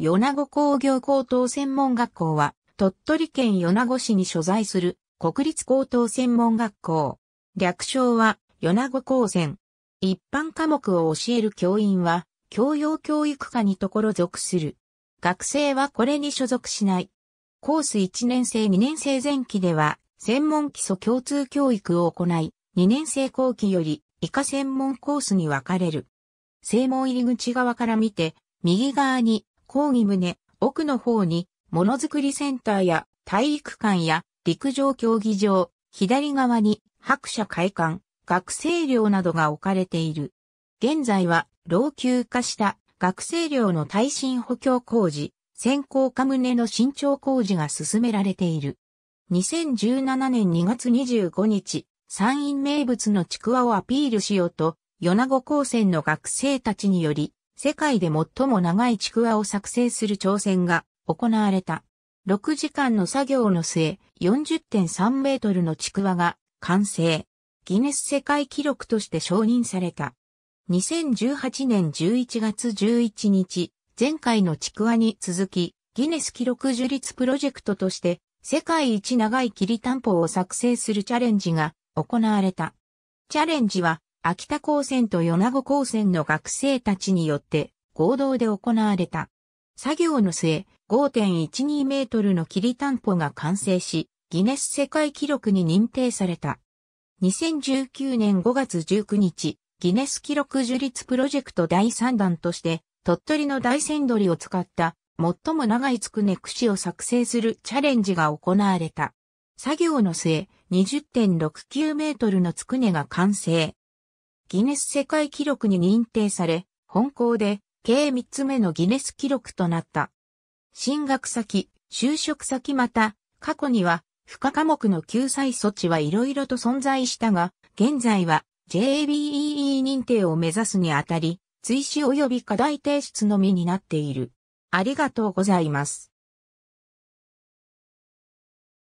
米子工業高等専門学校は、鳥取県米子市に所在する国立高等専門学校。略称は、米子高専。一般科目を教える教員は、教養教育科にところ属する。学生はこれに所属しない。コース1年生2年生前期では、専門基礎共通教育を行い、2年生後期より以下専門コースに分かれる。正門入り口側から見て、右側に講義棟、奥の方に、ものづくりセンターや体育館や陸上競技場、左側に白車会館、学生寮などが置かれている。現在は老朽化した学生寮の耐震補強工事、先行家棟の新調工事が進められている。2017年2月25日、山陰名物のちくわをアピールしようと、米子高専の学生たちにより、世界で最も長いちくわを作成する挑戦が行われた。6時間の作業の末、40.3メートルのちくわが完成。ギネス世界記録として承認された。2018年11月11日、前回のちくわに続き、ギネス記録樹立プロジェクトとして、世界一長い霧。りたんぽを作成するチャレンジが行われた。チャレンジは秋田高専と米子高専の学生たちによって合同で行われた。作業の末、5.12メートルの切り担保が完成し、ギネス世界記録に認定された。2019年5月19日、ギネス記録樹立プロジェクト第3弾として、鳥取の大仙鳥を使った最も長いつくね串を作成するチャレンジが行われた。作業の末、20.69メートルのつくねが完成。ギネス世界記録に認定され、本校で計3つ目のギネス記録となった。進学先、就職先また、過去には、不可科目の救済措置はいろいろと存在したが、現在は j b e e 認定を目指すにあたり、追試及び課題提出のみになっている。ありがとうございます。